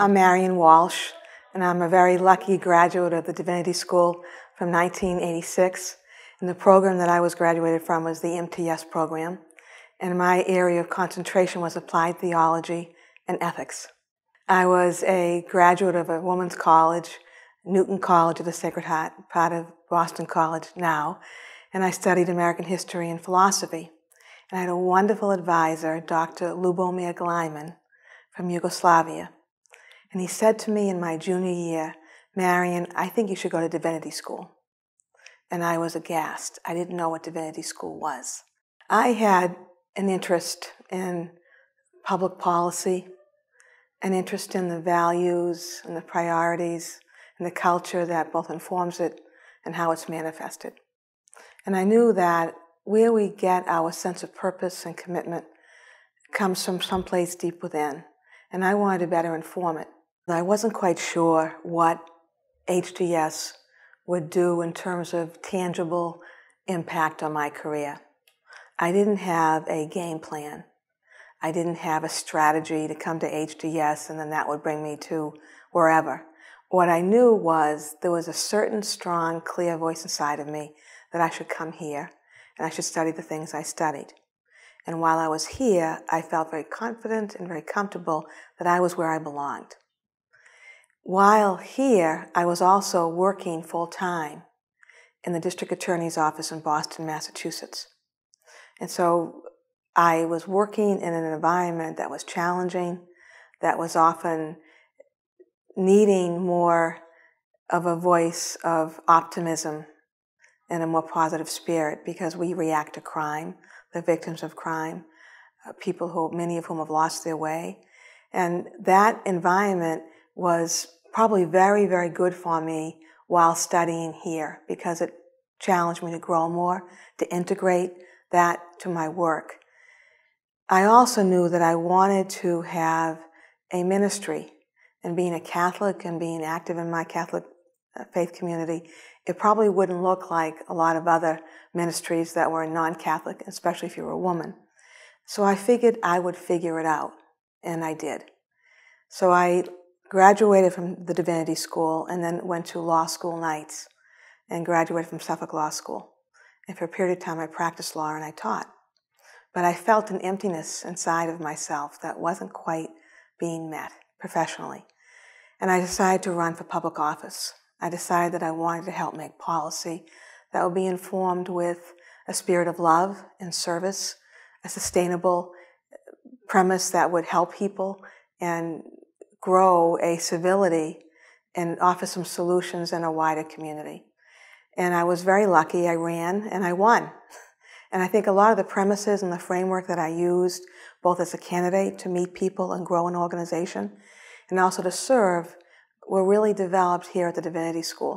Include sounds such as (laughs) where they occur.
I'm Marian Walsh, and I'm a very lucky graduate of the Divinity School from 1986. And the program that I was graduated from was the MTS program. And my area of concentration was applied theology and ethics. I was a graduate of a women's college, Newton College of the Sacred Heart, part of Boston College now, and I studied American history and philosophy. And I had a wonderful advisor, Dr. Lubomir Gleiman from Yugoslavia and he said to me in my junior year, Marion, I think you should go to divinity school. And I was aghast. I didn't know what divinity school was. I had an interest in public policy, an interest in the values and the priorities and the culture that both informs it and how it's manifested. And I knew that where we get our sense of purpose and commitment comes from someplace deep within. And I wanted to better inform it. I wasn't quite sure what HDS would do in terms of tangible impact on my career. I didn't have a game plan. I didn't have a strategy to come to HDS and then that would bring me to wherever. What I knew was there was a certain strong, clear voice inside of me that I should come here and I should study the things I studied. And while I was here, I felt very confident and very comfortable that I was where I belonged. While here, I was also working full time in the district attorney's office in Boston, Massachusetts. And so I was working in an environment that was challenging, that was often needing more of a voice of optimism and a more positive spirit because we react to crime, the victims of crime, uh, people who, many of whom have lost their way. And that environment was probably very, very good for me while studying here because it challenged me to grow more, to integrate that to my work. I also knew that I wanted to have a ministry and being a Catholic and being active in my Catholic uh, faith community, it probably wouldn't look like a lot of other ministries that were non Catholic, especially if you were a woman. So I figured I would figure it out, and I did. So I graduated from the Divinity School and then went to law school nights and graduated from Suffolk Law School. And for a period of time, I practiced law and I taught. But I felt an emptiness inside of myself that wasn't quite being met professionally. And I decided to run for public office. I decided that I wanted to help make policy that would be informed with a spirit of love and service, a sustainable premise that would help people and grow a civility and offer some solutions in a wider community. And I was very lucky. I ran and I won. (laughs) And I think a lot of the premises and the framework that I used, both as a candidate to meet people and grow an organization, and also to serve, were really developed here at the Divinity School.